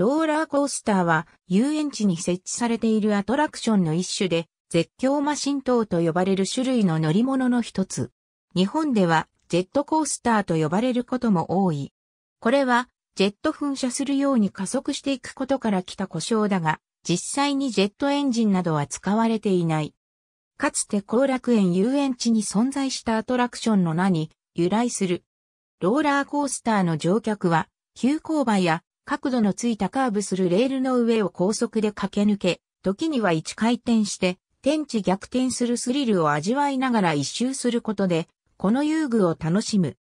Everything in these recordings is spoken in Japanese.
ローラーコースターは遊園地に設置されているアトラクションの一種で、絶叫マシン等と呼ばれる種類の乗り物の一つ。日本ではジェットコースターと呼ばれることも多い。これはジェット噴射するように加速していくことから来た故障だが、実際にジェットエンジンなどは使われていない。かつて後楽園遊園地に存在したアトラクションの名に由来する。ローラーコースターの乗客は、急勾配や角度のついたカーブするレールの上を高速で駆け抜け、時には一回転して、天地逆転するスリルを味わいながら一周することで、この遊具を楽しむ。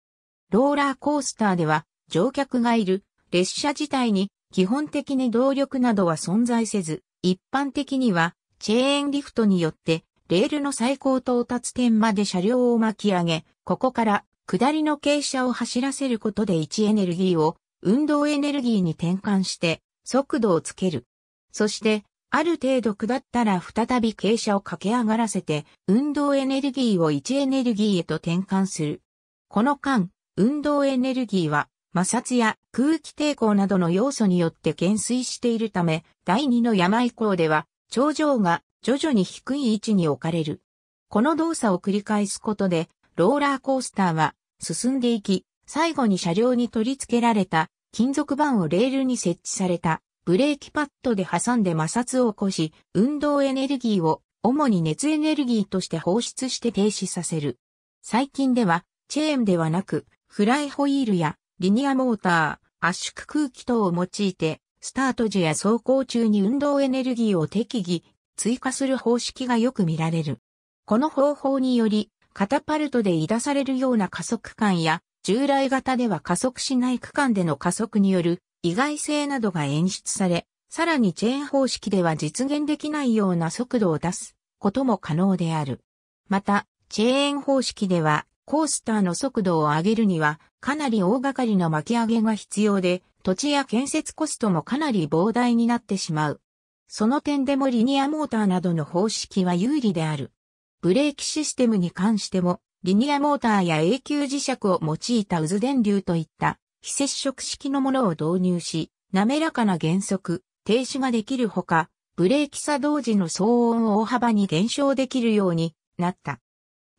ローラーコースターでは、乗客がいる列車自体に基本的に動力などは存在せず、一般的にはチェーンリフトによってレールの最高到達点まで車両を巻き上げ、ここから下りの傾斜を走らせることで位置エネルギーを運動エネルギーに転換して速度をつける。そして、ある程度下ったら再び傾斜を駆け上がらせて、運動エネルギーを位置エネルギーへと転換する。この間、運動エネルギーは摩擦や空気抵抗などの要素によって減衰しているため、第二の山以降では、頂上が徐々に低い位置に置かれる。この動作を繰り返すことで、ローラーコースターは進んでいき、最後に車両に取り付けられた金属板をレールに設置されたブレーキパッドで挟んで摩擦を起こし、運動エネルギーを主に熱エネルギーとして放出して停止させる。最近では、チェーンではなく、フライホイールやリニアモーター、圧縮空気等を用いて、スタート時や走行中に運動エネルギーを適宜追加する方式がよく見られる。この方法により、カタパルトで出されるような加速感や従来型では加速しない区間での加速による意外性などが演出され、さらにチェーン方式では実現できないような速度を出すことも可能である。また、チェーン方式ではコースターの速度を上げるにはかなり大掛かりな巻き上げが必要で、土地や建設コストもかなり膨大になってしまう。その点でもリニアモーターなどの方式は有利である。ブレーキシステムに関してもリニアモーターや永久磁石を用いた渦電流といった非接触式のものを導入し、滑らかな減速、停止ができるほか、ブレーキ作動時の騒音を大幅に減少できるようになった。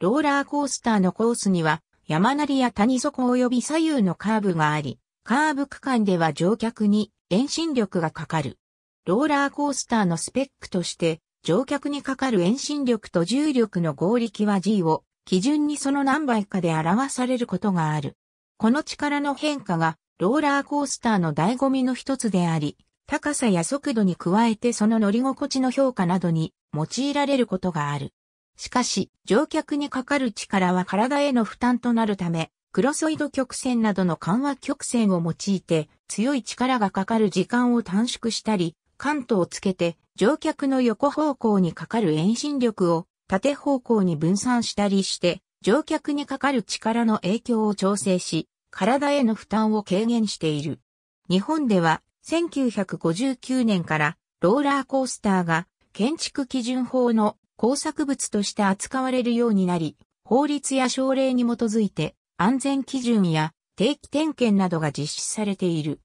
ローラーコースターのコースには山なりや谷底及び左右のカーブがあり、カーブ区間では乗客に遠心力がかかる。ローラーコースターのスペックとして、乗客にかかる遠心力と重力の合力は G を基準にその何倍かで表されることがある。この力の変化がローラーコースターの醍醐味の一つであり、高さや速度に加えてその乗り心地の評価などに用いられることがある。しかし、乗客にかかる力は体への負担となるため、クロソイド曲線などの緩和曲線を用いて、強い力がかかる時間を短縮したり、カントをつけて、乗客の横方向にかかる遠心力を縦方向に分散したりして、乗客にかかる力の影響を調整し、体への負担を軽減している。日本では、1959年からローラーコースターが建築基準法の工作物として扱われるようになり、法律や省令に基づいて安全基準や定期点検などが実施されている。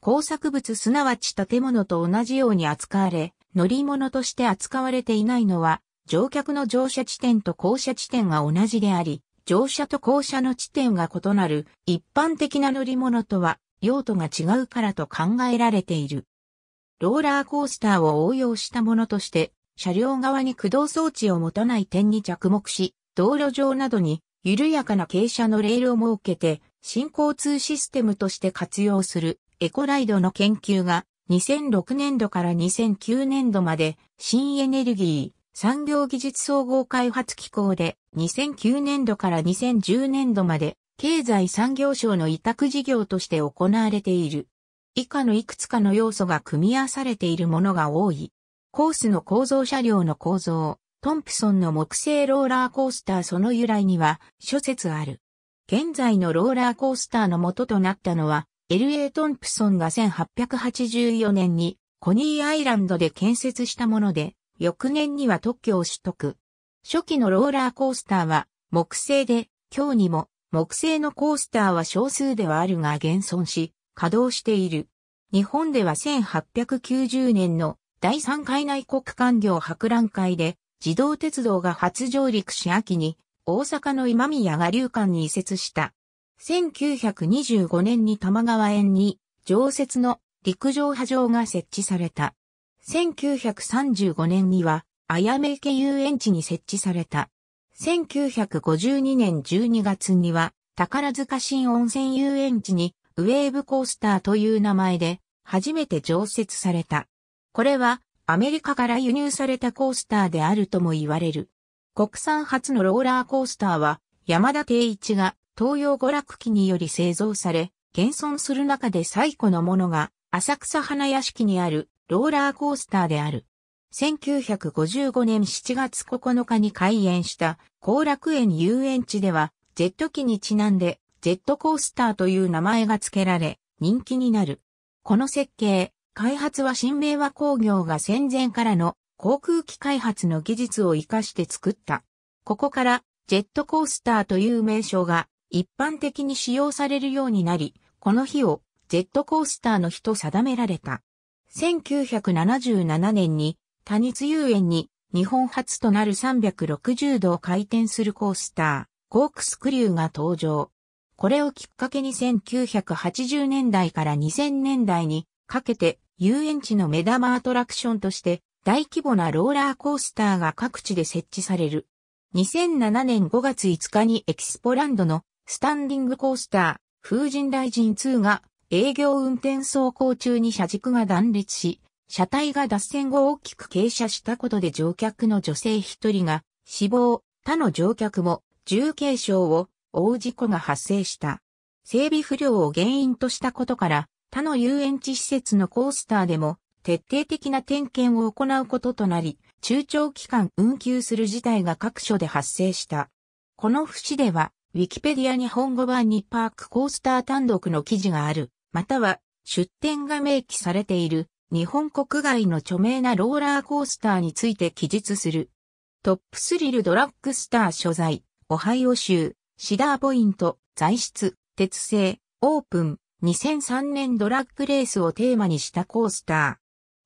工作物すなわち建物と同じように扱われ、乗り物として扱われていないのは乗客の乗車地点と降車地点が同じであり、乗車と降車の地点が異なる一般的な乗り物とは用途が違うからと考えられている。ローラーコースターを応用したものとして、車両側に駆動装置を持たない点に着目し、道路上などに緩やかな傾斜のレールを設けて、新交通システムとして活用するエコライドの研究が2006年度から2009年度まで新エネルギー、産業技術総合開発機構で2009年度から2010年度まで経済産業省の委託事業として行われている。以下のいくつかの要素が組み合わされているものが多い。コースの構造車両の構造、トンプソンの木製ローラーコースターその由来には諸説ある。現在のローラーコースターの元となったのは、LA トンプソンが1884年にコニーアイランドで建設したもので、翌年には特許を取得。初期のローラーコースターは木製で、今日にも木製のコースターは少数ではあるが現存し、稼働している。日本では1890年の第3回内国官業博覧会で、自動鉄道が初上陸し秋に大阪の今宮が流館に移設した。1925年に玉川園に常設の陸上波場が設置された。1935年には、あやめ池遊園地に設置された。1952年12月には、宝塚新温泉遊園地に、ウェーブコースターという名前で、初めて常設された。これは、アメリカから輸入されたコースターであるとも言われる。国産初のローラーコースターは、山田定一が東洋娯楽機により製造され、現存する中で最古のものが、浅草花屋敷にあるローラーコースターである。1955年7月9日に開園した後楽園遊園地では、ジェット機にちなんで、ジェットコースターという名前が付けられ、人気になる。この設計、開発は新明和工業が戦前からの航空機開発の技術を活かして作った。ここから、ジェットコースターという名称が一般的に使用されるようになり、この日をジェットコースターの日と定められた。1977年に多日遊園に日本初となる360度回転するコースター、コークスクリューが登場。これをきっかけに1980年代から2000年代にかけて遊園地の目玉アトラクションとして大規模なローラーコースターが各地で設置される。2007年5月5日にエキスポランドのスタンディングコースター、風神大神2が営業運転走行中に車軸が断裂し、車体が脱線後大きく傾斜したことで乗客の女性一人が死亡、他の乗客も重軽傷を負う事故が発生した。整備不良を原因としたことから、他の遊園地施設のコースターでも徹底的な点検を行うこととなり、中長期間運休する事態が各所で発生した。この節では、ウィキペディア日本語版にパークコースター単独の記事がある、または出展が明記されている日本国外の著名なローラーコースターについて記述する。トップスリルドラッグスター所在、オハイオ州、シダーポイント、材質、鉄製、オープン、2003年ドラッグレースをテーマにしたコースタ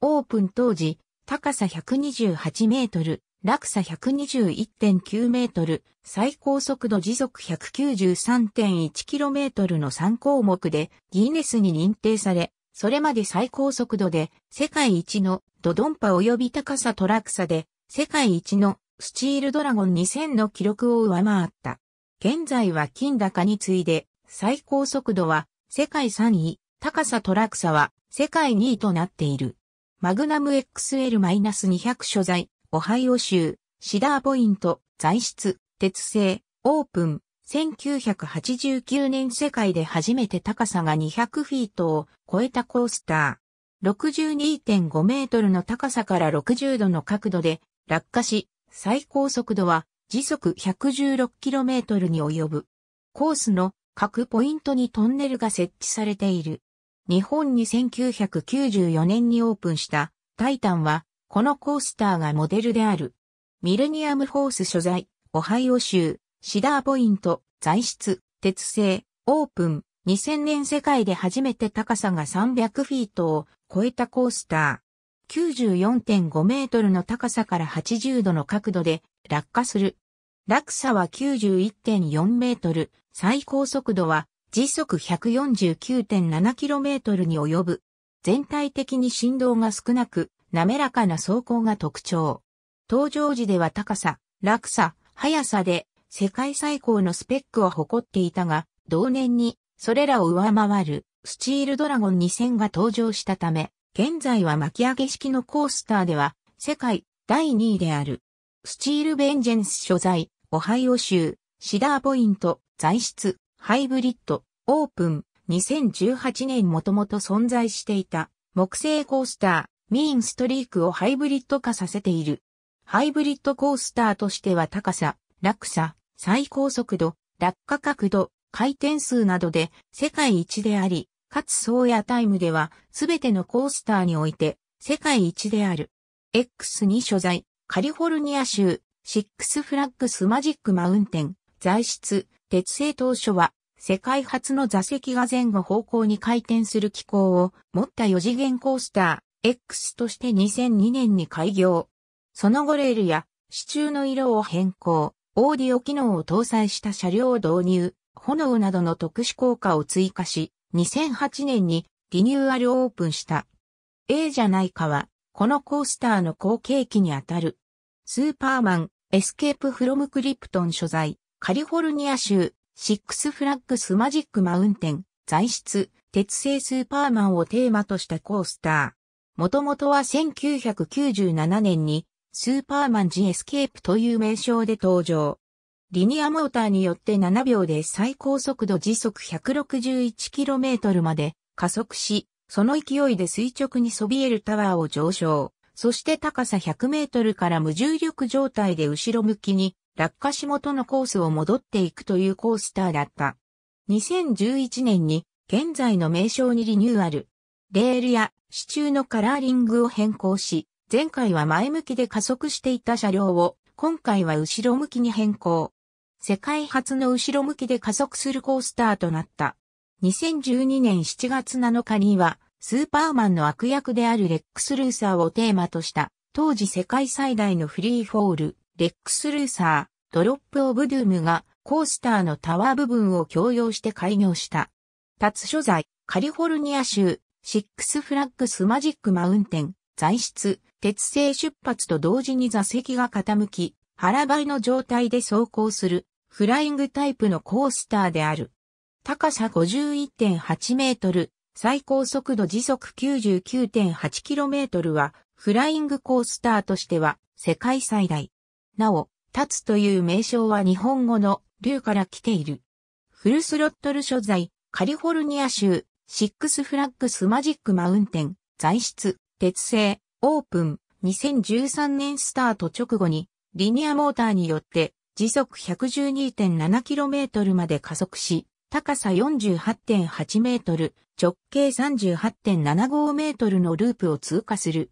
ー。オープン当時、高さ128メートル、落差121.9メートル、最高速度時速1 9 3 1トルの3項目でギネスに認定され、それまで最高速度で世界一のドドンパ及び高さトラクサで世界一のスチールドラゴン2000の記録を上回った。現在は金高に次いで最高速度は世界3位、高さトラクサは世界2位となっている。マグナム XL-200 所在、オハイオ州、シダーポイント、材質、鉄製、オープン、1989年世界で初めて高さが200フィートを超えたコースター。62.5メートルの高さから60度の角度で落下し、最高速度は時速 116km に及ぶ。コースの各ポイントにトンネルが設置されている。日本に1994年にオープンしたタイタンはこのコースターがモデルである。ミレニアムホース所在、オハイオ州、シダーポイント、材質、鉄製、オープン、2000年世界で初めて高さが300フィートを超えたコースター。94.5メートルの高さから80度の角度で落下する。落差は91.4メートル、最高速度は時速1 4 9 7トルに及ぶ。全体的に振動が少なく、滑らかな走行が特徴。登場時では高さ、落差、速さで世界最高のスペックを誇っていたが、同年にそれらを上回るスチールドラゴン2000が登場したため、現在は巻き上げ式のコースターでは世界第2位である。スチールベンジェンス所在、オハイオ州、シダーポイント、材質、ハイブリッド、オープン、2018年もともと存在していた木製コースター。ミーンストリークをハイブリッド化させている。ハイブリッドコースターとしては高さ、落差、最高速度、落下角度、回転数などで世界一であり、かつ総やタイムでは全てのコースターにおいて世界一である。X に所在、カリフォルニア州、シックスフラッグスマジックマウンテン、材質、鉄製当初は世界初の座席が前後方向に回転する機構を持った4次元コースター。X として2002年に開業。その後レールや支柱の色を変更、オーディオ機能を搭載した車両を導入、炎などの特殊効果を追加し、2008年にリニューアルオープンした。A じゃないかは、このコースターの後継機にあたる。スーパーマン、エスケープフロムクリプトン所在、カリフォルニア州、シックスフラッグスマジックマウンテン、材質、鉄製スーパーマンをテーマとしたコースター。もともとは1997年にスーパーマンジエスケープという名称で登場。リニアモーターによって7秒で最高速度時速 161km まで加速し、その勢いで垂直にそびえるタワーを上昇。そして高さ100メートルから無重力状態で後ろ向きに落下し元のコースを戻っていくというコースターだった。2011年に現在の名称にリニューアル。レールや支柱のカラーリングを変更し、前回は前向きで加速していた車両を、今回は後ろ向きに変更。世界初の後ろ向きで加速するコースターとなった。2012年7月7日には、スーパーマンの悪役であるレックス・ルーサーをテーマとした、当時世界最大のフリーフォール、レックス・ルーサー、ドロップ・オブ・ドゥームが、コースターのタワー部分を共用して開業した。立所在、カリフォルニア州、シックスフラッグスマジックマウンテン、材質、鉄製出発と同時に座席が傾き、腹ばいの状態で走行する、フライングタイプのコースターである。高さ51.8メートル、最高速度時速9 9 8トルは、フライングコースターとしては世界最大。なお、立つという名称は日本語の竜から来ている。フルスロットル所在、カリフォルニア州シックスフラッグスマジックマウンテン、材質、鉄製、オープン、2013年スタート直後に、リニアモーターによって、時速 112.7km まで加速し、高さ 48.8m、直径 38.75m のループを通過する。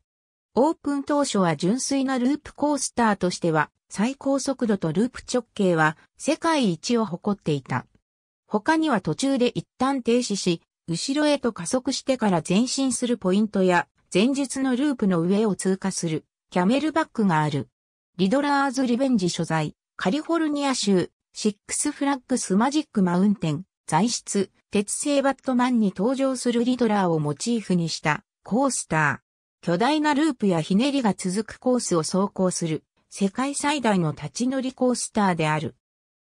オープン当初は純粋なループコースターとしては、最高速度とループ直径は世界一を誇っていた。他には途中で一旦停止し、後ろへと加速してから前進するポイントや、前述のループの上を通過する、キャメルバックがある。リドラーズ・リベンジ所在、カリフォルニア州、シックス・フラッグス・マジック・マウンテン、材質、鉄製バットマンに登場するリドラーをモチーフにしたコースター。巨大なループやひねりが続くコースを走行する世界最大の立ち乗りコースターである。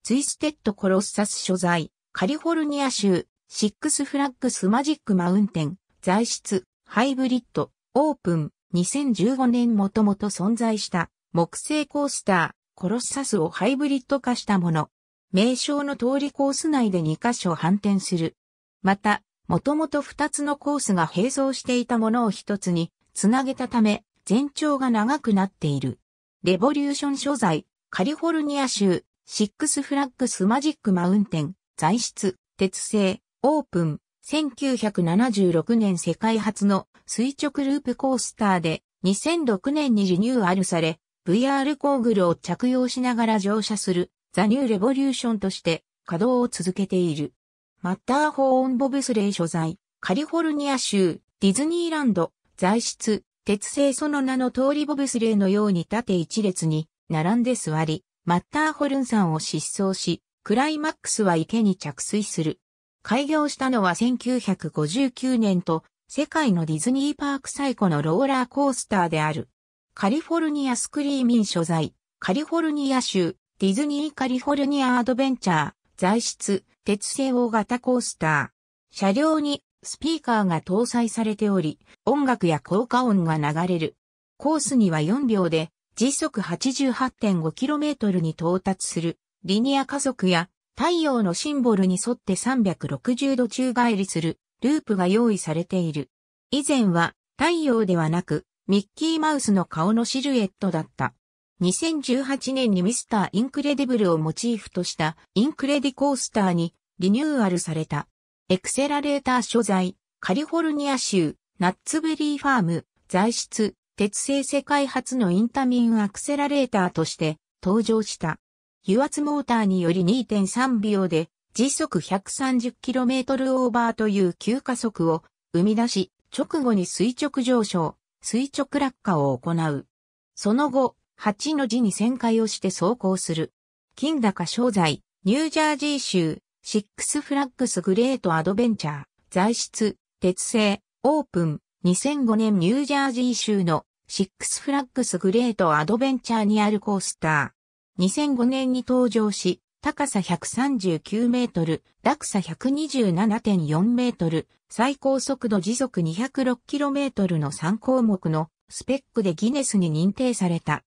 ツイステッド・コロッサス所在、カリフォルニア州、シックスフラッグスマジックマウンテン、材質、ハイブリッド、オープン、2015年もともと存在した木製コースター、コロッサスをハイブリッド化したもの。名称の通りコース内で2箇所反転する。また、もともと2つのコースが並走していたものを1つにつなげたため、全長が長くなっている。レボリューション所在、カリフォルニア州、シックスフラッグスマジックマウンテン、材質、鉄製、オープン、1976年世界初の垂直ループコースターで、2006年にリニューアルされ、VR ゴーグルを着用しながら乗車する、ザニューレボリューションとして稼働を続けている。マッターホーンボブスレー所在、カリフォルニア州、ディズニーランド、材質、鉄製その名の通りボブスレーのように縦一列に並んで座り、マッターホルンさんを疾走し、クライマックスは池に着水する。開業したのは1959年と、世界のディズニーパーク最古のローラーコースターである。カリフォルニアスクリーミン所在、カリフォルニア州、ディズニーカリフォルニアアドベンチャー、材質、鉄製大型コースター。車両にスピーカーが搭載されており、音楽や効果音が流れる。コースには4秒で時速 88.5km に到達するリニア加速や太陽のシンボルに沿って360度宙返りするループが用意されている。以前は太陽ではなくミッキーマウスの顔のシルエットだった。2018年にミスターインクレディブルをモチーフとしたインクレディコースターにリニューアルされた。エクセラレーター所在、カリフォルニア州、ナッツベリーファーム、材質、鉄製世界初のインタミンアクセラレーターとして登場した。油圧モーターにより2.3秒で時速 130km オーバーという急加速を生み出し、直後に垂直上昇、垂直落下を行う。その後、8の字に旋回をして走行する。金高商材、ニュージャージー州、シックスフラッグスグレートアドベンチャー、材質、鉄製、オープン、2005年ニュージャージー州のシックスフラッグスグレートアドベンチャーにあるコースター。2005年に登場し、高さ139メートル、落差127.4メートル、最高速度時速206キロメートルの3項目のスペックでギネスに認定された。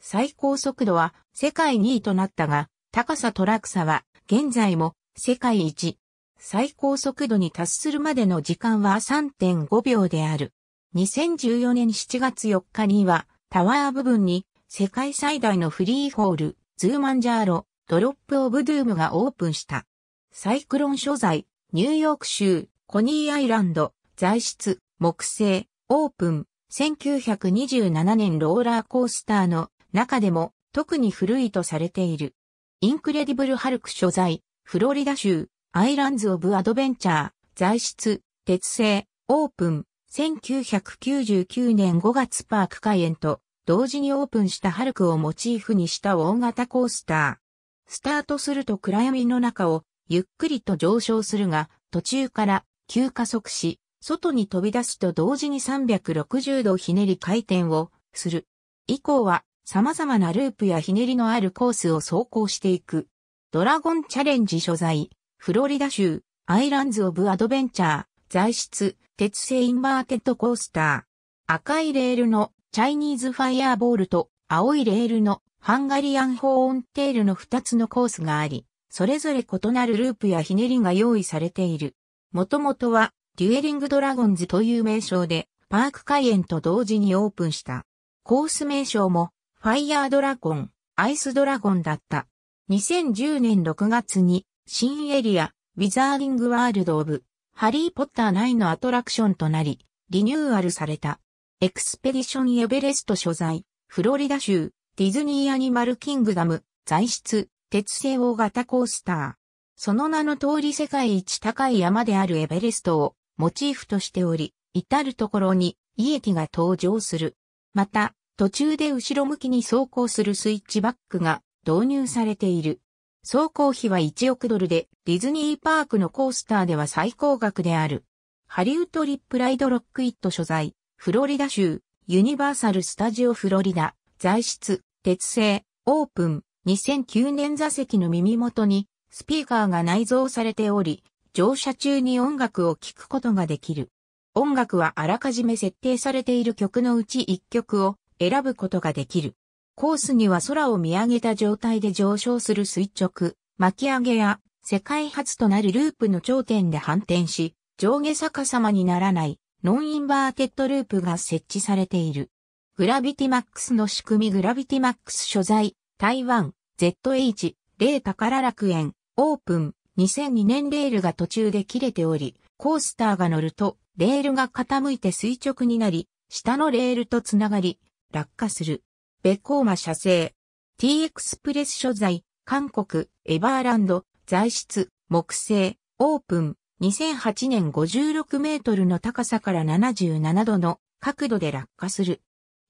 最高速度は世界2位となったが、高さと落差は現在も世界一。最高速度に達するまでの時間は3.5秒である。2014年7月4日にはタワー部分に世界最大のフリーホール、ズーマンジャーロ、ドロップオブドゥームがオープンした。サイクロン所在、ニューヨーク州、コニーアイランド、材質、木製、オープン、1927年ローラーコースターの中でも特に古いとされている。インクレディブルハルク所在、フロリダ州、アイランズ・オブ・アドベンチャー、材質、鉄製、オープン、1999年5月パーク開園と、同時にオープンしたハルクをモチーフにした大型コースター。スタートすると暗闇の中をゆっくりと上昇するが、途中から急加速し、外に飛び出すと同時に360度ひねり回転をする。以降は様々なループやひねりのあるコースを走行していく。ドラゴンチャレンジ所在、フロリダ州、アイランズ・オブ・アドベンチャー、材質、鉄製インバーテッドコースター。赤いレールのチャイニーズファイアーボールと青いレールのハンガリアンホーンテールの2つのコースがあり、それぞれ異なるループやひねりが用意されている。もともとは、デュエリングドラゴンズという名称で、パーク開園と同時にオープンした。コース名称も、ファイヤードラゴン、アイスドラゴンだった。2010年6月に、新エリア、ウィザーリングワールドオブ、ハリーポッター内のアトラクションとなり、リニューアルされた。エクスペディションエベレスト所在、フロリダ州、ディズニーアニマルキングダム、材質、鉄製大型コースター。その名の通り世界一高い山であるエベレストをモチーフとしており、至るところにイエティが登場する。また、途中で後ろ向きに走行するスイッチバックが導入されている。走行費は1億ドルで、ディズニーパークのコースターでは最高額である。ハリウッドリップライドロックイット所在、フロリダ州、ユニバーサル・スタジオ・フロリダ、材質、鉄製、オープン、2009年座席の耳元に、スピーカーが内蔵されており、乗車中に音楽を聴くことができる。音楽はあらかじめ設定されている曲のうち1曲を選ぶことができる。コースには空を見上げた状態で上昇する垂直、巻き上げや世界初となるループの頂点で反転し、上下逆さまにならないノンインバーテッドループが設置されている。グラビティマックスの仕組みグラビティマックス所在、台湾、ZH、0宝楽園、オープン、2002年レールが途中で切れており、コースターが乗ると、レールが傾いて垂直になり、下のレールとつながり、落下する。ベコーマ社製。T x プレス所在、韓国、エバーランド、材質、木製、オープン、2008年56メートルの高さから77度の角度で落下する。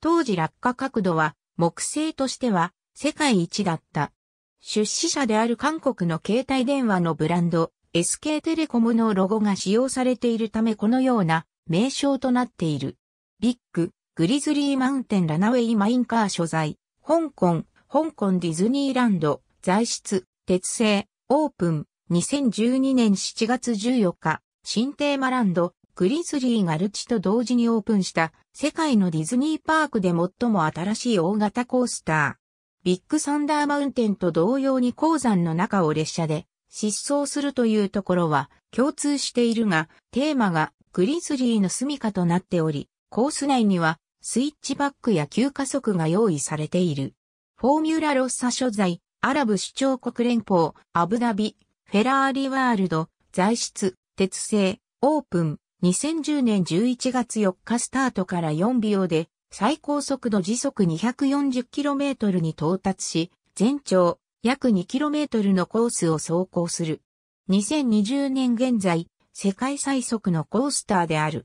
当時落下角度は木星としては世界一だった。出資者である韓国の携帯電話のブランド SK テレコムのロゴが使用されているためこのような名称となっている。ビッグ、グリズリーマウンテンラナウェイマインカー所在、香港、香港ディズニーランド、材質、鉄製、オープン、2012年7月14日、新テーマランド、グリズリーがルチと同時にオープンした世界のディズニーパークで最も新しい大型コースター。ビッグサンダーマウンテンと同様に鉱山の中を列車で疾走するというところは共通しているが、テーマがグリズリーの住処となっており、コース内にはスイッチバックや急加速が用意されている。フォーミュラロッサ所在、アラブ首長国連邦、アブダビ、フェラーリワールド、材質、鉄製、オープン、2010年11月4日スタートから4秒で、最高速度時速 240km に到達し、全長約 2km のコースを走行する。2020年現在、世界最速のコースターである。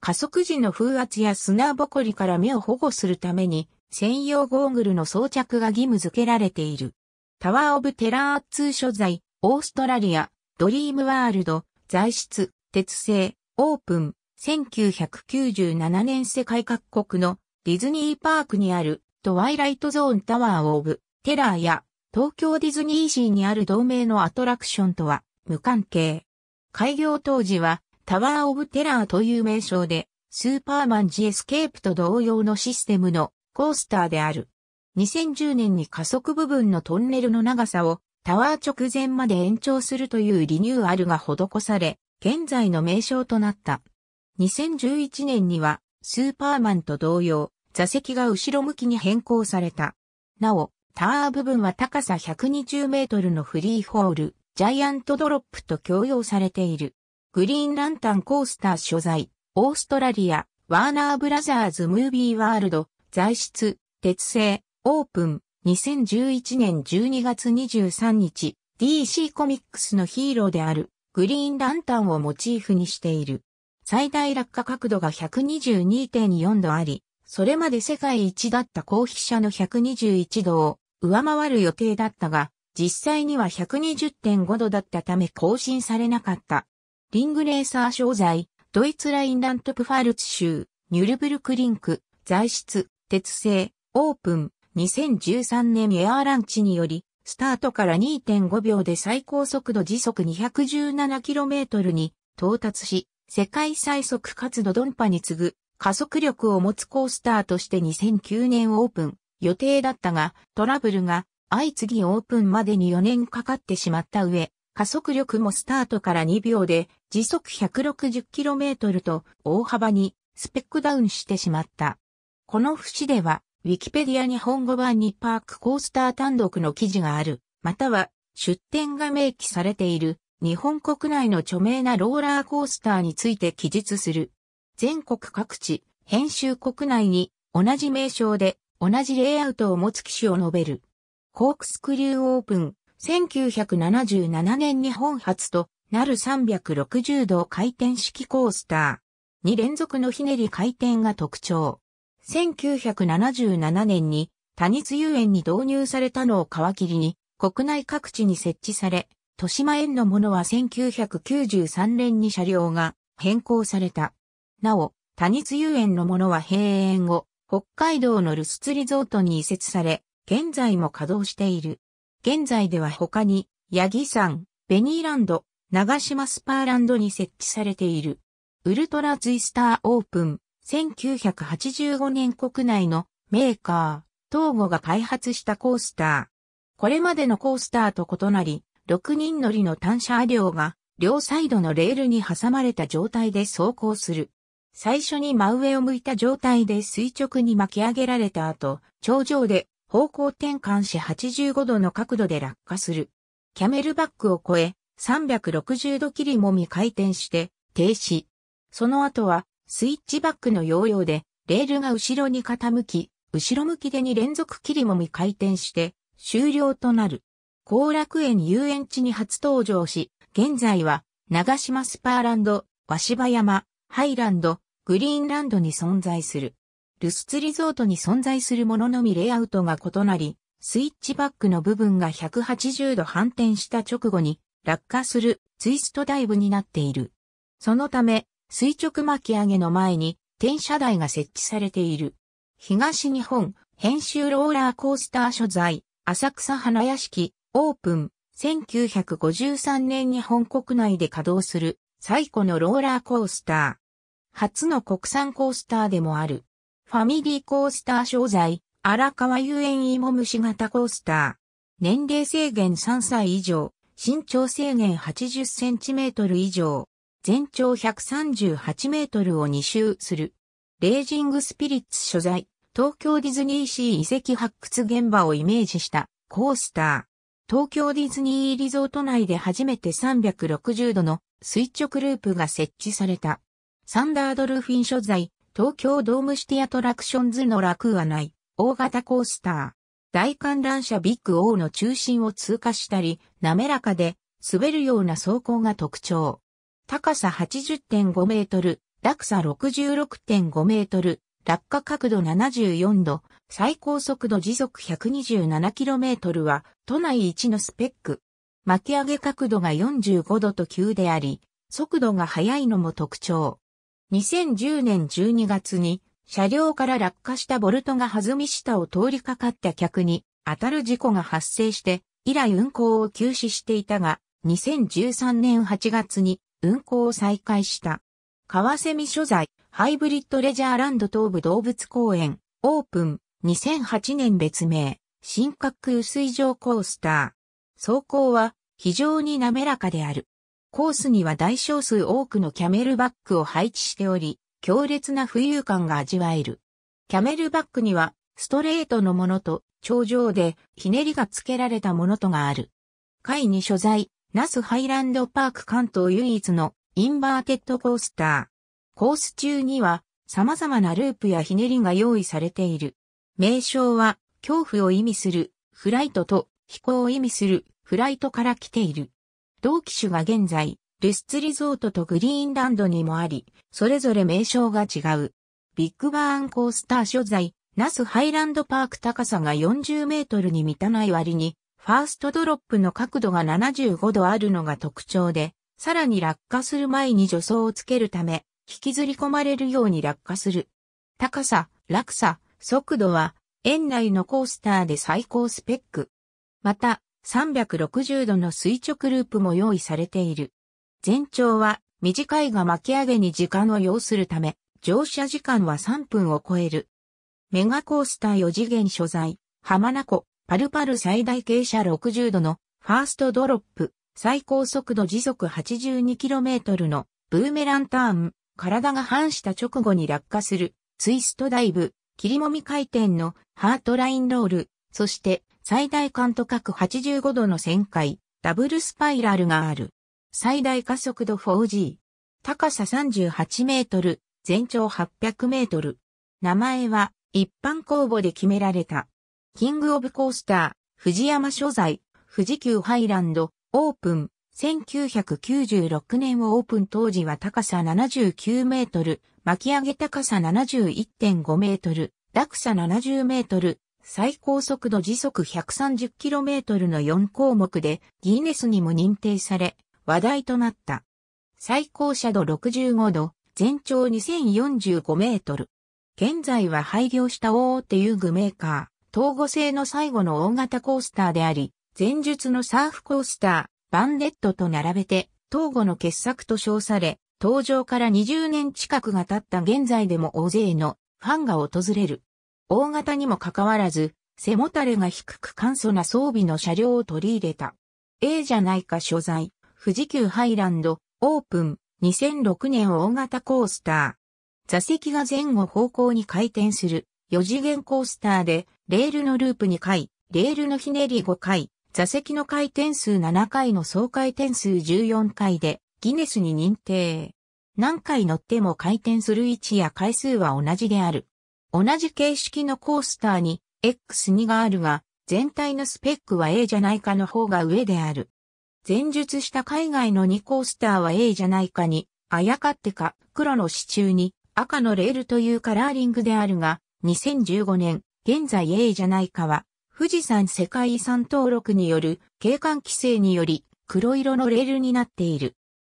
加速時の風圧や砂ぼこりから目を保護するために、専用ゴーグルの装着が義務付けられている。タワーオブテラー2所在、オーストラリア、ドリームワールド、材質、鉄製、オープン、1997年世界各国のディズニーパークにあるトワイライトゾーンタワーオブテラーや東京ディズニーシーにある同盟のアトラクションとは無関係。開業当時はタワーオブテラーという名称でスーパーマンジエスケープと同様のシステムのコースターである。2010年に加速部分のトンネルの長さをタワー直前まで延長するというリニューアルが施され、現在の名称となった。2011年には、スーパーマンと同様、座席が後ろ向きに変更された。なお、タワー部分は高さ120メートルのフリーホール、ジャイアントドロップと共用されている。グリーンランタンコースター所在、オーストラリア、ワーナーブラザーズムービーワールド、材質、鉄製、オープン、2011年12月23日、DC コミックスのヒーローであるグリーンランタンをモチーフにしている。最大落下角度が122.4度あり、それまで世界一だった高飛車の121度を上回る予定だったが、実際には120.5度だったため更新されなかった。リングレーサー商材、ドイツラインラントプファルツ州、ニュルブルクリンク、材質、鉄製、オープン、2013年エアーランチにより、スタートから2.5秒で最高速度時速 217km に到達し、世界最速かつドドンパに次ぐ加速力を持つコースターとして2009年オープン予定だったが、トラブルが相次ぎオープンまでに4年かかってしまった上、加速力もスタートから2秒で時速 160km と大幅にスペックダウンしてしまった。この節ではウィキペディア日本語版にパークコースター単独の記事がある、または出典が明記されている日本国内の著名なローラーコースターについて記述する。全国各地、編集国内に同じ名称で同じレイアウトを持つ機種を述べる。コークスクリューオープン、1977年日本初となる360度回転式コースター。2連続のひねり回転が特徴。1977年に多日遊園に導入されたのを皮切りに国内各地に設置され、豊島園のものは1993年に車両が変更された。なお、多日遊園のものは閉園後、北海道のルスツリゾートに移設され、現在も稼働している。現在では他に、ヤギ山、ベニーランド、長島スパーランドに設置されている。ウルトラツイスターオープン、1985年国内のメーカー、東吾が開発したコースター。これまでのコースターと異なり、6人乗りの単車両が両サイドのレールに挟まれた状態で走行する。最初に真上を向いた状態で垂直に巻き上げられた後、頂上で方向転換し85度の角度で落下する。キャメルバックを越え、360度切りもみ回転して停止。その後はスイッチバックの要領で、レールが後ろに傾き、後ろ向きで2連続切りもみ回転して、終了となる。後楽園遊園地に初登場し、現在は、長島スパーランド、和羽山、ハイランド、グリーンランドに存在する。ルスツリゾートに存在するもののみレイアウトが異なり、スイッチバックの部分が180度反転した直後に落下するツイストダイブになっている。そのため、垂直巻き上げの前に転車台が設置されている。東日本編集ローラーコースター所在、浅草花屋敷、オープン、1953年日本国内で稼働する最古のローラーコースター。初の国産コースターでもある。ファミリーコースター商材、荒川遊園芋虫型コースター。年齢制限3歳以上、身長制限80センチメートル以上。全長138メートルを2周する。レイジングスピリッツ所在、東京ディズニーシー遺跡発掘現場をイメージしたコースター。東京ディズニーリゾート内で初めて360度の垂直ループが設置された。サンダードルフィン所在、東京ドームシティアトラクションズの楽はない大型コースター。大観覧車ビッグ O の中心を通過したり、滑らかで滑るような走行が特徴。高さ80.5メートル、落差66.5メートル、落下角度74度、最高速度時速1 2 7トルは都内一のスペック。巻き上げ角度が45度と急であり、速度が速いのも特徴。2010年12月に車両から落下したボルトが弾み下を通りかかった客に当たる事故が発生して以来運行を休止していたが、2013年8月に運行を再開した。川美所在、ハイブリッドレジャーランド東部動物公園、オープン、2008年別名、新滑空水上コースター。走行は非常に滑らかである。コースには大少数多くのキャメルバックを配置しており、強烈な浮遊感が味わえる。キャメルバックには、ストレートのものと、頂上で、ひねりが付けられたものとがある。会に所在、ナスハイランドパーク関東唯一のインバーテッドコースター。コース中には様々なループやひねりが用意されている。名称は恐怖を意味するフライトと飛行を意味するフライトから来ている。同機種が現在、ルスツリゾートとグリーンランドにもあり、それぞれ名称が違う。ビッグバーンコースター所在、ナスハイランドパーク高さが40メートルに満たない割に、ファーストドロップの角度が75度あるのが特徴で、さらに落下する前に助走をつけるため、引きずり込まれるように落下する。高さ、落差、速度は、園内のコースターで最高スペック。また、360度の垂直ループも用意されている。全長は短いが巻き上げに時間を要するため、乗車時間は3分を超える。メガコースター4次元所在、浜名湖、パルパル最大傾斜60度のファーストドロップ、最高速度時速 82km のブーメランターン、体が反した直後に落下するツイストダイブ、切りもみ回転のハートラインロール、そして最大感と角85度の旋回、ダブルスパイラルがある。最大加速度 4G。高さ38メートル、全長800メートル。名前は一般公募で決められた。キングオブコースター、藤山所在、富士急ハイランド、オープン、1996年をオープン当時は高さ79メートル、巻き上げ高さ71.5メートル、落差70メートル、最高速度時速 130km の4項目でギーネスにも認定され、話題となった。最高斜度65度、全長2045メートル。現在は廃業した大手遊具メーカ東合製の最後の大型コースターであり、前述のサーフコースター、バンデットと並べて、東語の傑作と称され、登場から20年近くが経った現在でも大勢のファンが訪れる。大型にもかかわらず、背もたれが低く簡素な装備の車両を取り入れた。A じゃないか所在、富士急ハイランド、オープン、2006年大型コースター。座席が前後方向に回転する4次元コースターで、レールのループ2回、レールのひねり5回、座席の回転数7回の総回転数14回でギネスに認定。何回乗っても回転する位置や回数は同じである。同じ形式のコースターに X2 があるが、全体のスペックは A じゃないかの方が上である。前述した海外の2コースターは A じゃないかに、あやかってか黒の支柱に赤のレールというカラーリングであるが、2015年現在 A じゃないかは、富士山世界遺産登録による景観規制により黒色のレールになっている。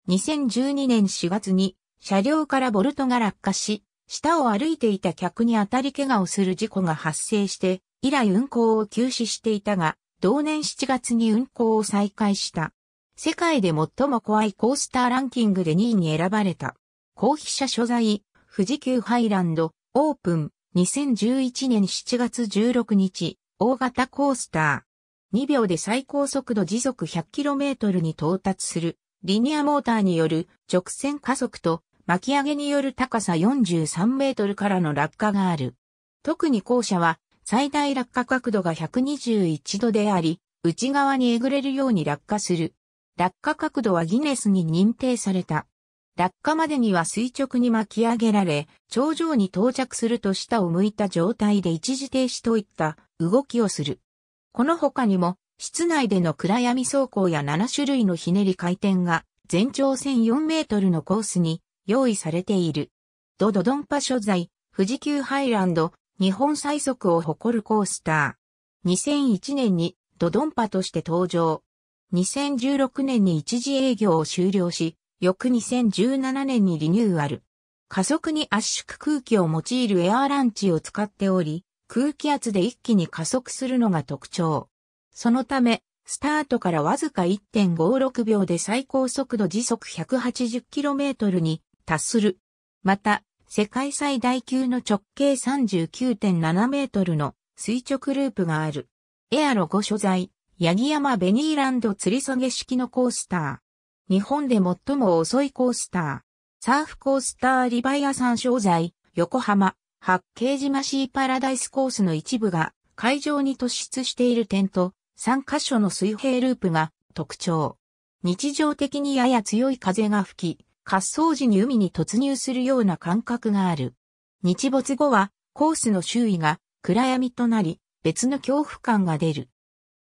2012年4月に車両からボルトが落下し、下を歩いていた客に当たり怪我をする事故が発生して、以来運行を休止していたが、同年7月に運行を再開した。世界で最も怖いコースターランキングで2位に選ばれた。公費車所在、富士急ハイランド、オープン、2011年7月16日、大型コースター。2秒で最高速度時速 100km に到達する、リニアモーターによる直線加速と巻き上げによる高さ43メートルからの落下がある。特に後者は最大落下角度が121度であり、内側にえぐれるように落下する。落下角度はギネスに認定された。落下までには垂直に巻き上げられ、頂上に到着すると下を向いた状態で一時停止といった動きをする。この他にも、室内での暗闇走行や7種類のひねり回転が、全長1004メートルのコースに用意されている。ドドドンパ所在、富士急ハイランド、日本最速を誇るコースター。2001年にドドンパとして登場。2016年に一時営業を終了し、翌2017年にリニューアル。加速に圧縮空気を用いるエアーランチを使っており、空気圧で一気に加速するのが特徴。そのため、スタートからわずか1.56秒で最高速度時速 180km に達する。また、世界最大級の直径 39.7m の垂直ループがある。エアロ5所在、八木山ベニーランド吊り下げ式のコースター。日本で最も遅いコースター、サーフコースターリバイア山商材、横浜、八景島シーパラダイスコースの一部が会場に突出している点と、3カ所の水平ループが特徴。日常的にやや強い風が吹き、滑走時に海に突入するような感覚がある。日没後はコースの周囲が暗闇となり、別の恐怖感が出る。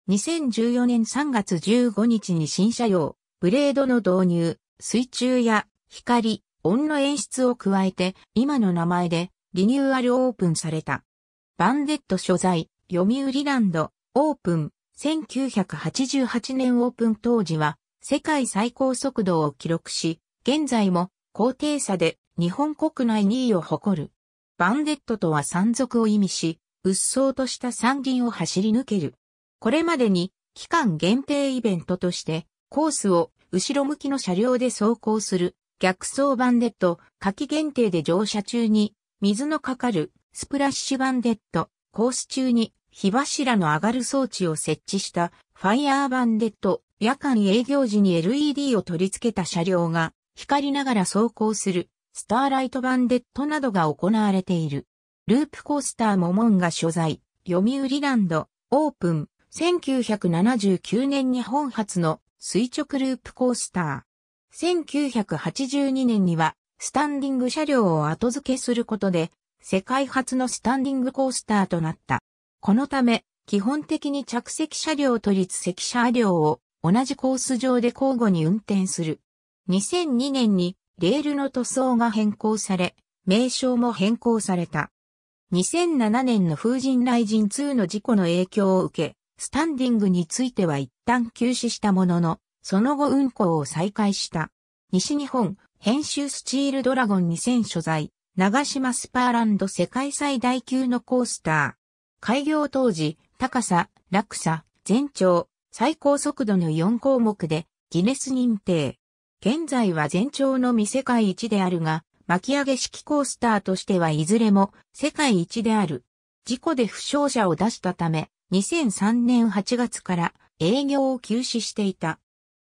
2014年3月15日に新車用、ブレードの導入、水中や光、音の演出を加えて、今の名前でリニューアルオープンされた。バンデット所在、読売ランド、オープン、1988年オープン当時は、世界最高速度を記録し、現在も高低差で日本国内2位を誇る。バンデットとは山賊を意味し、鬱蒼とした山林を走り抜ける。これまでに期間限定イベントとしてコースを後ろ向きの車両で走行する逆走バンデット、夏季限定で乗車中に水のかかるスプラッシュバンデット、コース中に火柱の上がる装置を設置したファイヤーバンデット、夜間営業時に LED を取り付けた車両が光りながら走行するスターライトバンデットなどが行われている。ループコースターモモンが所在、読売ランド、オープン、1979年日本初の垂直ループコースター。1982年には、スタンディング車両を後付けすることで、世界初のスタンディングコースターとなった。このため、基本的に着席車両と立席車両を同じコース上で交互に運転する。2002年にレールの塗装が変更され、名称も変更された。2007年の風神雷神2の事故の影響を受け、スタンディングについては一旦休止したものの、その後運行を再開した。西日本、編集スチールドラゴン2000所在、長島スパーランド世界最大級のコースター。開業当時、高さ、落差、全長、最高速度の4項目で、ギネス認定。現在は全長のみ世界一であるが、巻き上げ式コースターとしてはいずれも世界一である。事故で負傷者を出したため、2003年8月から営業を休止していた。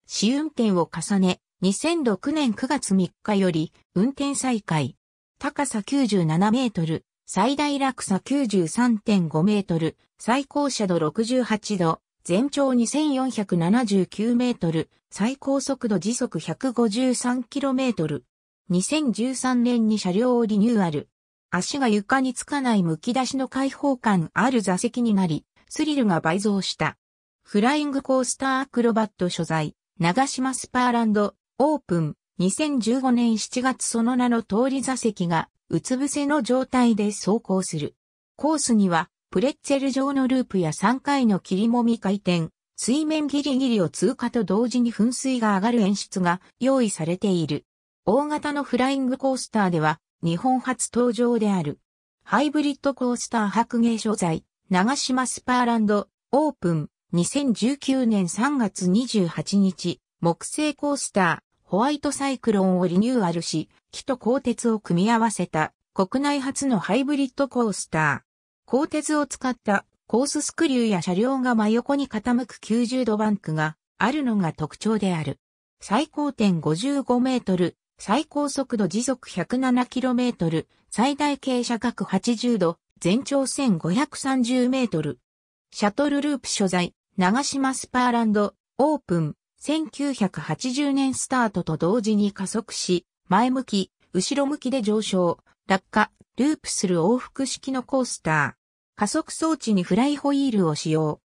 試運転を重ね、2006年9月3日より運転再開。高さ97メートル、最大落差93.5メートル、最高車度68度、全長2479メートル、最高速度時速153キロメートル。2013年に車両をリニューアル。足が床につかないむき出しの開放感ある座席になり、スリルが倍増した。フライングコースターアクロバット所在、長島スパーランド、オープン、2015年7月その名の通り座席が、うつ伏せの状態で走行する。コースには、プレッツェル状のループや3回の切りもみ回転、水面ギリギリを通過と同時に噴水が上がる演出が用意されている。大型のフライングコースターでは、日本初登場である。ハイブリッドコースター白芸所在、長島スパーランドオープン2019年3月28日木製コースターホワイトサイクロンをリニューアルし木と鋼鉄を組み合わせた国内初のハイブリッドコースター鋼鉄を使ったコーススクリューや車両が真横に傾く90度バンクがあるのが特徴である。最高点55メートル、最高速度時速1 0 7トル、最大傾斜角80度、全長1530メートル。シャトルループ所在、長島スパーランド、オープン、1980年スタートと同時に加速し、前向き、後ろ向きで上昇、落下、ループする往復式のコースター。加速装置にフライホイールを使用。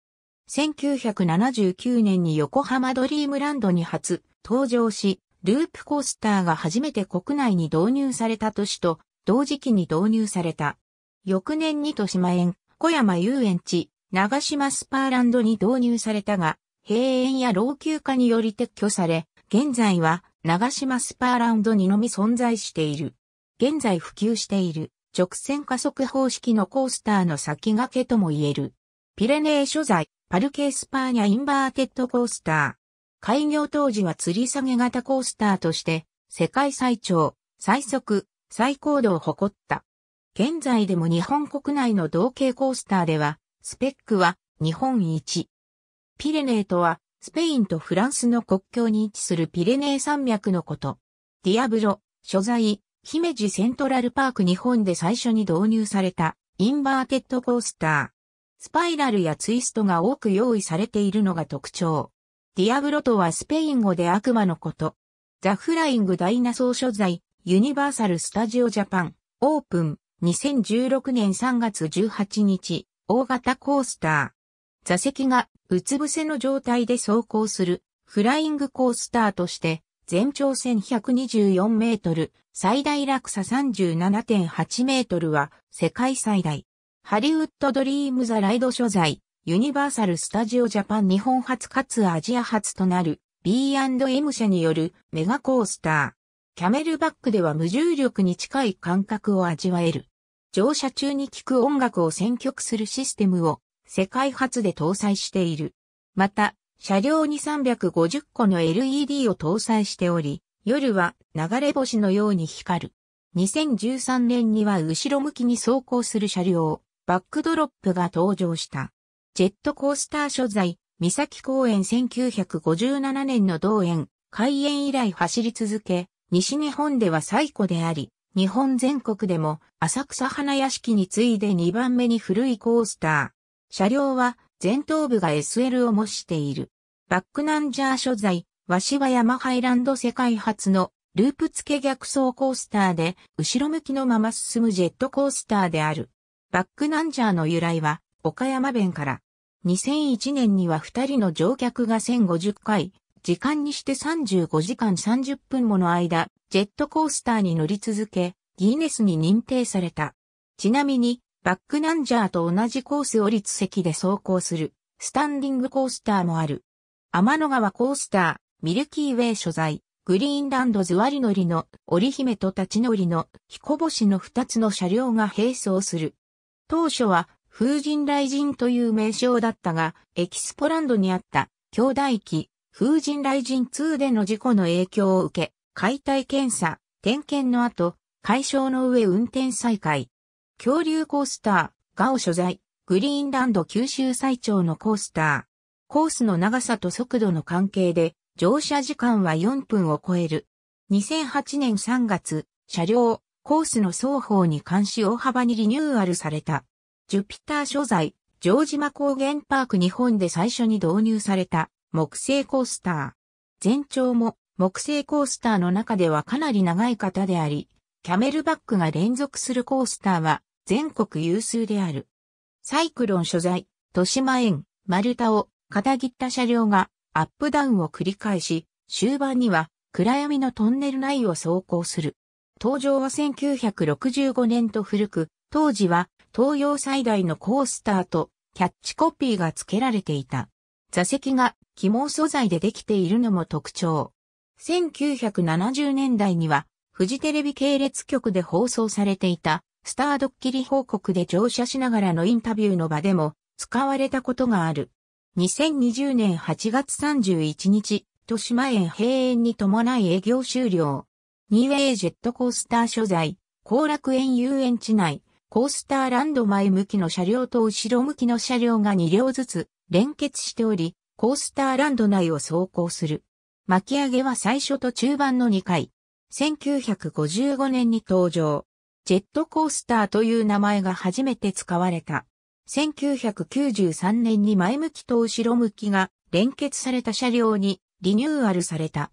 1979年に横浜ドリームランドに初登場し、ループコースターが初めて国内に導入された年と同時期に導入された。翌年に豊島園、小山遊園地、長島スパーランドに導入されたが、閉園や老朽化により撤去され、現在は長島スパーランドにのみ存在している。現在普及している直線加速方式のコースターの先駆けとも言える。ピレネー所在、パルケースパーニャインバーテッドコースター。開業当時は吊り下げ型コースターとして、世界最長、最速、最高度を誇った。現在でも日本国内の同型コースターでは、スペックは日本一。ピレネーとは、スペインとフランスの国境に位置するピレネー山脈のこと。ディアブロ、所在、姫路セントラルパーク日本で最初に導入されたインバーテッドコースター。スパイラルやツイストが多く用意されているのが特徴。ディアブロとはスペイン語で悪魔のこと。ザ・フライング・ダイナソー所在、ユニバーサル・スタジオ・ジャパン、オープン、2016年3月18日、大型コースター。座席がうつ伏せの状態で走行するフライングコースターとして、全長1124メートル、最大落差37.8メートルは世界最大。ハリウッドドリームザライド所在、ユニバーサルスタジオジャパン日本初かつアジア初となる B&M 社によるメガコースター。キャメルバックでは無重力に近い感覚を味わえる。乗車中に聴く音楽を選曲するシステムを世界初で搭載している。また、車両に350個の LED を搭載しており、夜は流れ星のように光る。2013年には後ろ向きに走行する車両、バックドロップが登場した。ジェットコースター所在、三崎公園1957年の同園、開園以来走り続け、西日本では最古であり、日本全国でも浅草花屋敷に次いで2番目に古いコースター。車両は前頭部が SL を模している。バックナンジャー所在、和羽山ハイランド世界初のループ付け逆走コースターで、後ろ向きのまま進むジェットコースターである。バックナンジャーの由来は、岡山弁から。2001年には2人の乗客が1050回、時間にして35時間30分もの間、ジェットコースターに乗り続け、ギーネスに認定された。ちなみに、バックナンジャーと同じコースを立席で走行する、スタンディングコースターもある。天の川コースター、ミルキーウェイ所在、グリーンランドズワリ乗りの、織姫と立ち乗りの、彦星の2つの車両が並走する。当初は、風神雷神という名称だったが、エキスポランドにあった、兄弟機、風神雷神2での事故の影響を受け、解体検査、点検の後、解消の上運転再開。恐竜コースター、ガオ所在、グリーンランド九州最長のコースター。コースの長さと速度の関係で、乗車時間は4分を超える。2008年3月、車両、コースの双方に監視大幅にリニューアルされた。ジュピター所在、城島高原パーク日本で最初に導入された、木製コースター。全長も木製コースターの中ではかなり長い型であり、キャメルバックが連続するコースターは全国有数である。サイクロン所在、豊島園、丸太を片切った車両がアップダウンを繰り返し、終盤には暗闇のトンネル内を走行する。登場は1965年と古く、当時は東洋最大のコースターとキャッチコピーが付けられていた。座席が起毛素材でできているのも特徴。1970年代には、フジテレビ系列局で放送されていた、スタードッキリ報告で乗車しながらのインタビューの場でも、使われたことがある。2020年8月31日、豊島園閉園に伴い営業終了。ニーウェイジェットコースター所在、後楽園遊園地内、コースターランド前向きの車両と後ろ向きの車両が2両ずつ連結しており、コースターランド内を走行する。巻き上げは最初と中盤の2回。1955年に登場。ジェットコースターという名前が初めて使われた。1993年に前向きと後ろ向きが連結された車両にリニューアルされた。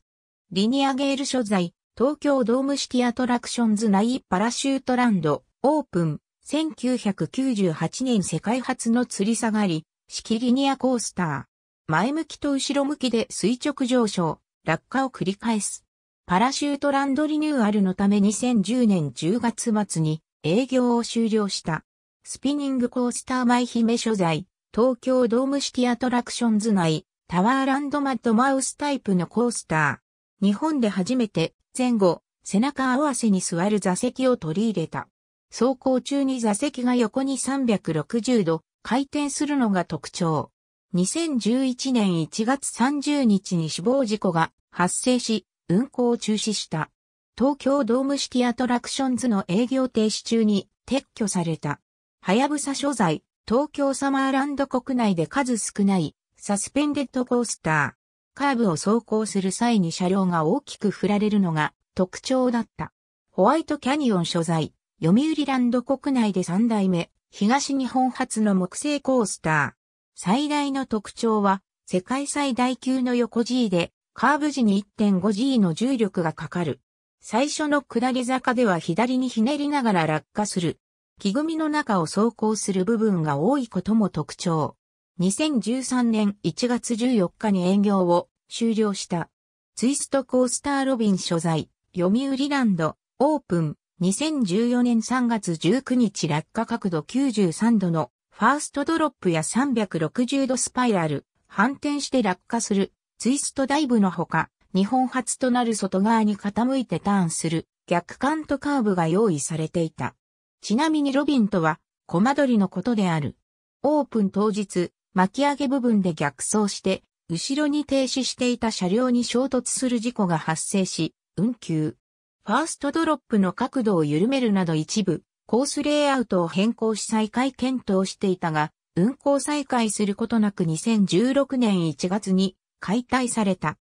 リニアゲール所在、東京ドーム式アトラクションズ内パラシュートランド、オープン、1998年世界初の吊り下がり、式リニアコースター。前向きと後ろ向きで垂直上昇、落下を繰り返す。パラシュートランドリニューアルのため2010年10月末に営業を終了した。スピニングコースター舞姫所在、東京ドームシティアトラクションズ内、タワーランドマッドマウスタイプのコースター。日本で初めて前後、背中合わせに座る座席を取り入れた。走行中に座席が横に360度回転するのが特徴。2011年1月30日に死亡事故が発生し、運行を中止した。東京ドームシティアトラクションズの営業停止中に撤去された。はやぶさ所在、東京サマーランド国内で数少ないサスペンデッドコースター。カーブを走行する際に車両が大きく振られるのが特徴だった。ホワイトキャニオン所在、読売ランド国内で3代目、東日本初の木製コースター。最大の特徴は、世界最大級の横 G で、カーブ時に 1.5G の重力がかかる。最初の下り坂では左にひねりながら落下する。木組みの中を走行する部分が多いことも特徴。2013年1月14日に営業を終了した。ツイストコースターロビン所在、読売ランド、オープン、2014年3月19日落下角度93度のファーストドロップや360度スパイラル、反転して落下する、ツイストダイブのほか、日本初となる外側に傾いてターンする、逆カントカーブが用意されていた。ちなみにロビンとは、コマ撮りのことである。オープン当日、巻き上げ部分で逆走して、後ろに停止していた車両に衝突する事故が発生し、運休。ファーストドロップの角度を緩めるなど一部、コースレイアウトを変更し再開検討していたが、運行再開することなく2016年1月に解体された。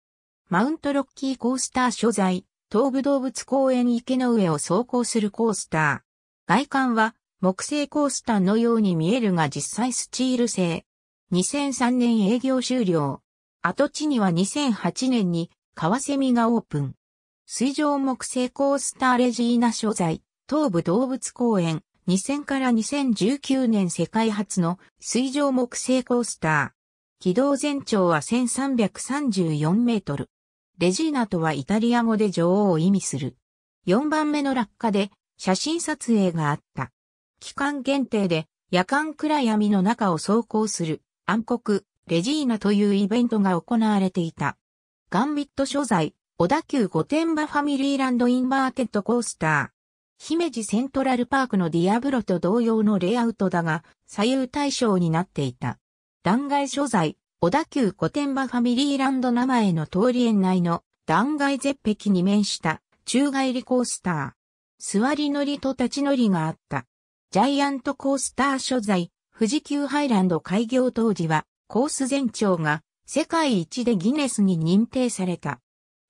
マウントロッキーコースター所在、東武動物公園池の上を走行するコースター。外観は木製コースターのように見えるが実際スチール製。2003年営業終了。跡地には2008年にカワセミがオープン。水上木製コースターレジーナ所在。東武動物公園、2000から2019年世界初の水上木製コースター。軌道全長は1334メートル。レジーナとはイタリア語で女王を意味する。4番目の落下で写真撮影があった。期間限定で夜間暗闇の中を走行する暗黒レジーナというイベントが行われていた。ガンビット所在、小田急御殿場ファミリーランドインバーテッドコースター。姫路セントラルパークのディアブロと同様のレイアウトだが、左右対称になっていた。断崖所在、小田急古典場ファミリーランド名前の通り園内の断崖絶壁に面した宙返りコースター。座り乗りと立ち乗りがあった。ジャイアントコースター所在、富士急ハイランド開業当時は、コース全長が世界一でギネスに認定された。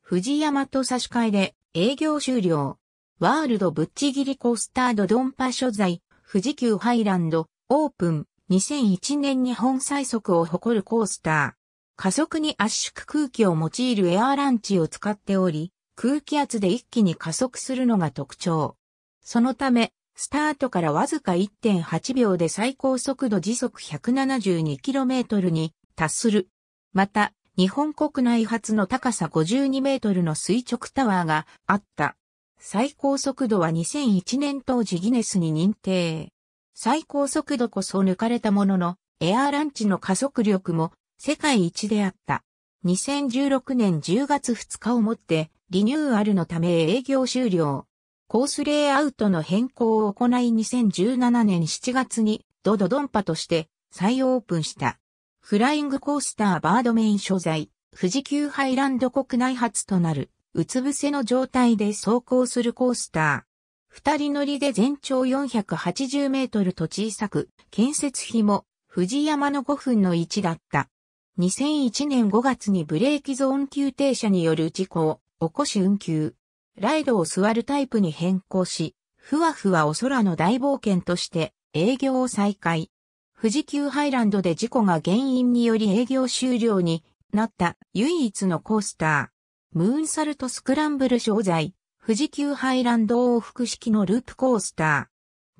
富士山と差し替えで営業終了。ワールドぶっちぎりコースタードドンパ所在、富士急ハイランド、オープン、2001年日本最速を誇るコースター。加速に圧縮空気を用いるエアランチを使っており、空気圧で一気に加速するのが特徴。そのため、スタートからわずか1.8秒で最高速度時速 172km に達する。また、日本国内初の高さ 52m の垂直タワーがあった。最高速度は2001年当時ギネスに認定。最高速度こそ抜かれたものの、エアーランチの加速力も世界一であった。2016年10月2日をもってリニューアルのため営業終了。コースレイアウトの変更を行い2017年7月にドドドンパとして再オープンした。フライングコースターバードメイン所在、富士急ハイランド国内初となるうつ伏せの状態で走行するコースター。二人乗りで全長480メートルと小さく、建設費も藤山の5分の1だった。2001年5月にブレーキゾーン急停車による事故を起こし運休。ライドを座るタイプに変更し、ふわふわお空の大冒険として営業を再開。富士急ハイランドで事故が原因により営業終了になった唯一のコースター。ムーンサルトスクランブル商材、富士急ハイランド往復式のループコースタ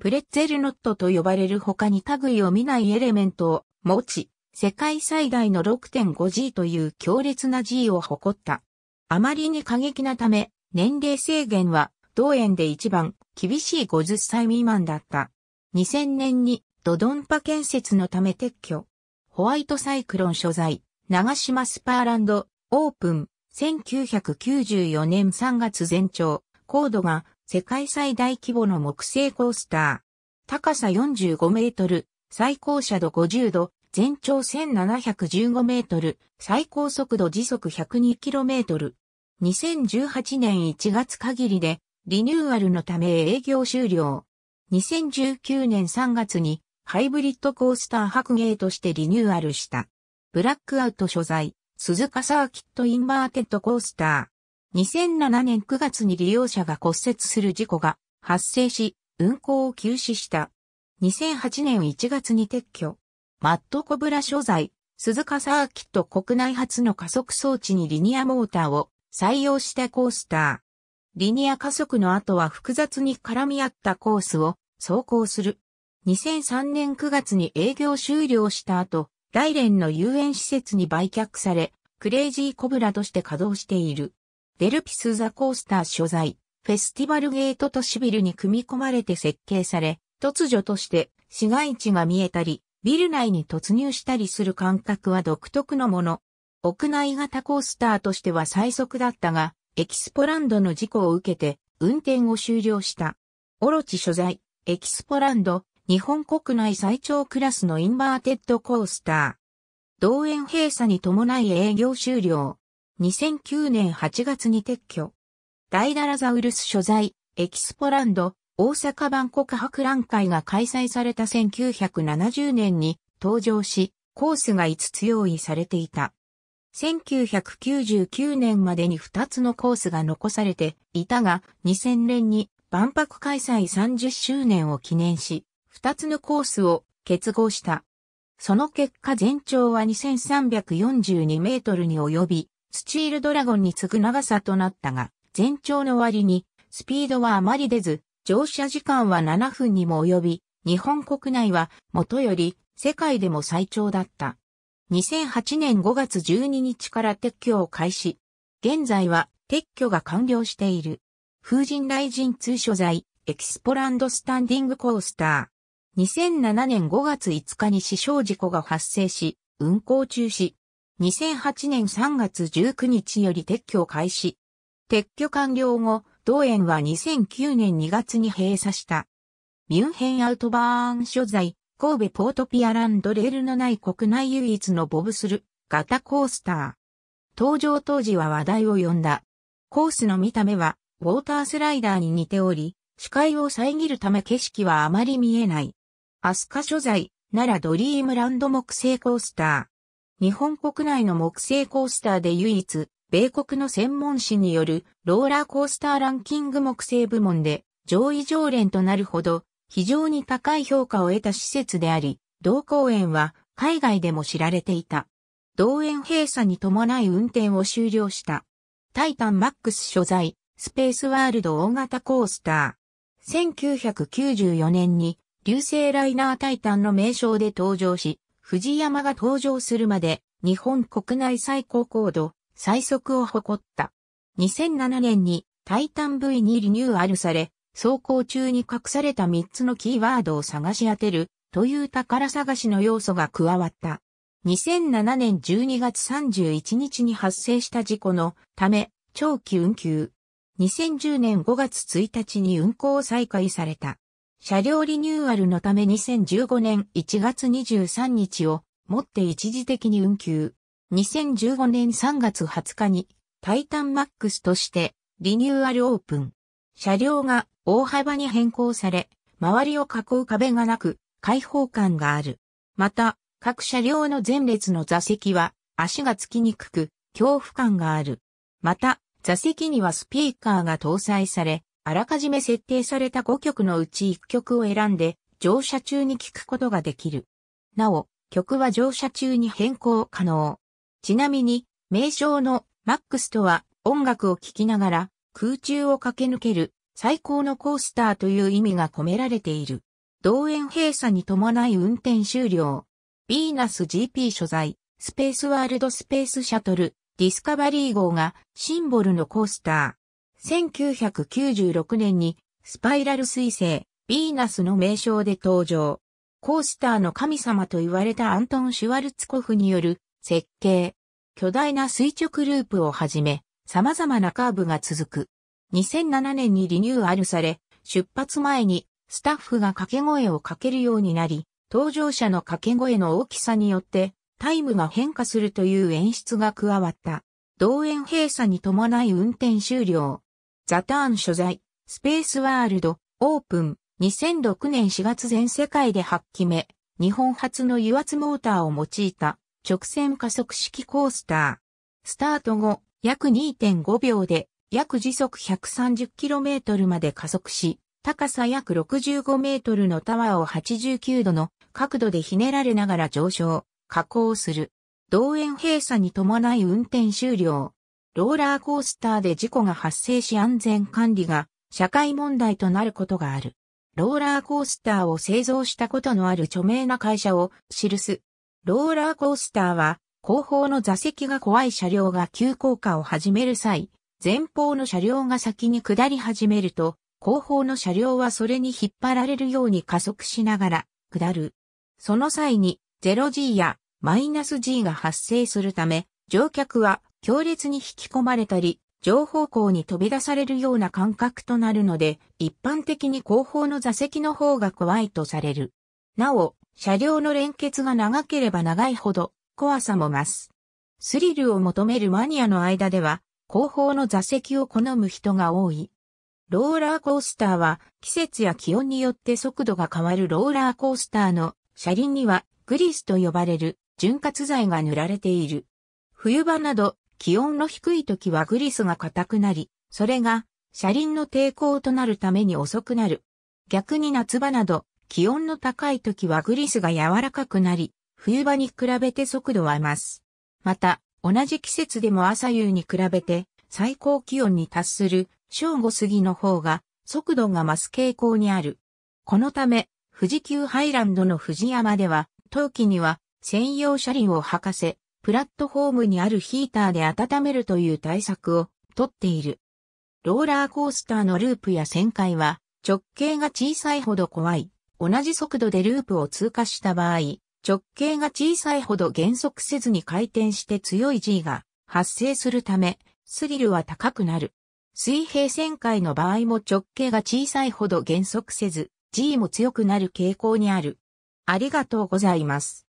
ー。プレッツェルノットと呼ばれる他に類を見ないエレメントを持ち、世界最大の 6.5G という強烈な G を誇った。あまりに過激なため、年齢制限は同園で一番厳しい50歳未満だった。2000年にドドンパ建設のため撤去。ホワイトサイクロン所在、長島スパーランド、オープン、1994年3月全長、高度が世界最大規模の木製コースター。高さ45メートル、最高斜度50度、全長1715メートル、最高速度時速102キロメートル。2018年1月限りで、リニューアルのため営業終了。2019年3月に、ハイブリッドコースター白芸としてリニューアルした。ブラックアウト所在。鈴鹿サーキットインバーテッドコースター。2007年9月に利用者が骨折する事故が発生し、運行を休止した。2008年1月に撤去。マットコブラ所在、鈴鹿サーキット国内初の加速装置にリニアモーターを採用したコースター。リニア加速の後は複雑に絡み合ったコースを走行する。2003年9月に営業終了した後、大連の遊園施設に売却され、クレイジーコブラとして稼働している。デルピス・ザ・コースター所在、フェスティバルゲート都市ビルに組み込まれて設計され、突如として市街地が見えたり、ビル内に突入したりする感覚は独特のもの。屋内型コースターとしては最速だったが、エキスポランドの事故を受けて運転を終了した。オロチ所在、エキスポランド、日本国内最長クラスのインバーテッドコースター。同園閉鎖に伴い営業終了。2009年8月に撤去。ダイダラザウルス所在、エキスポランド、大阪万国博覧会が開催された1970年に登場し、コースが5つ用意されていた。1999年までに2つのコースが残されていたが、2000年に万博開催30周年を記念し、2つのコースを結合した。その結果全長は2342メートルに及び、スチールドラゴンに次ぐ長さとなったが、全長の割に、スピードはあまり出ず、乗車時間は7分にも及び、日本国内は元より世界でも最長だった。2008年5月12日から撤去を開始。現在は撤去が完了している。風神雷神通所在、エキスポランドスタンディングコースター。2007年5月5日に死傷事故が発生し、運行中止。2008年3月19日より撤去を開始。撤去完了後、同園は2009年2月に閉鎖した。ミュンヘンアウトバーン所在、神戸ポートピアランドレールのない国内唯一のボブスル、型コースター。登場当時は話題を呼んだ。コースの見た目は、ウォータースライダーに似ており、視界を遮るため景色はあまり見えない。飛鳥所在、ならドリームランド木製コースター。日本国内の木製コースターで唯一、米国の専門誌によるローラーコースターランキング木製部門で上位常連となるほど非常に高い評価を得た施設であり、同公園は海外でも知られていた。同園閉鎖に伴い運転を終了した。タイタンマックス所在、スペースワールド大型コースター。1994年に流星ライナータイタンの名称で登場し、藤山が登場するまで日本国内最高高度、最速を誇った。2007年にタイタン V にリニューアルされ、走行中に隠された3つのキーワードを探し当てるという宝探しの要素が加わった。2007年12月31日に発生した事故のため長期運休。2010年5月1日に運行再開された。車両リニューアルのため2015年1月23日をもって一時的に運休。2015年3月20日にタイタンマックスとしてリニューアルオープン。車両が大幅に変更され、周りを囲う壁がなく開放感がある。また、各車両の前列の座席は足がつきにくく恐怖感がある。また、座席にはスピーカーが搭載され、あらかじめ設定された5曲のうち1曲を選んで、乗車中に聴くことができる。なお、曲は乗車中に変更可能。ちなみに、名称のマックスとは音楽を聴きながら空中を駆け抜ける最高のコースターという意味が込められている。動園閉鎖に伴い運転終了。ヴィーナス GP 所在、スペースワールドスペースシャトル、ディスカバリー号がシンボルのコースター。1996年にスパイラル彗星、ヴィーナスの名称で登場。コースターの神様と言われたアントン・シュワルツコフによる設計。巨大な垂直ループをはじめ、様々なカーブが続く。2007年にリニューアルされ、出発前にスタッフが掛け声をかけるようになり、搭乗者の掛け声の大きさによってタイムが変化するという演出が加わった。動員閉鎖に伴い運転終了。ザターン所在、スペースワールド、オープン、2006年4月全世界で8期目、日本初の油圧モーターを用いた直線加速式コースター。スタート後、約2.5秒で約時速 130km まで加速し、高さ約65メートルのタワーを89度の角度でひねられながら上昇、下降する。動円閉鎖に伴い運転終了。ローラーコースターで事故が発生し安全管理が社会問題となることがある。ローラーコースターを製造したことのある著名な会社を記す。ローラーコースターは後方の座席が怖い車両が急降下を始める際、前方の車両が先に下り始めると、後方の車両はそれに引っ張られるように加速しながら下る。その際に 0G やマイナス G が発生するため、乗客は強烈に引き込まれたり、上方向に飛び出されるような感覚となるので、一般的に後方の座席の方が怖いとされる。なお、車両の連結が長ければ長いほど怖さも増す。スリルを求めるマニアの間では、後方の座席を好む人が多い。ローラーコースターは季節や気温によって速度が変わるローラーコースターの車輪にはグリスと呼ばれる潤滑剤が塗られている。冬場など気温の低い時はグリスが硬くなり、それが車輪の抵抗となるために遅くなる。逆に夏場など気温の高い時はグリスが柔らかくなり、冬場に比べて速度は増す。また、同じ季節でも朝夕に比べて最高気温に達する正午過ぎの方が速度が増す傾向にある。このため、富士急ハイランドの富士山では、冬季には専用車輪を履かせ、プラットフォームにあるヒーターで温めるという対策をとっている。ローラーコースターのループや旋回は直径が小さいほど怖い。同じ速度でループを通過した場合、直径が小さいほど減速せずに回転して強い G が発生するため、スリルは高くなる。水平旋回の場合も直径が小さいほど減速せず、G も強くなる傾向にある。ありがとうございます。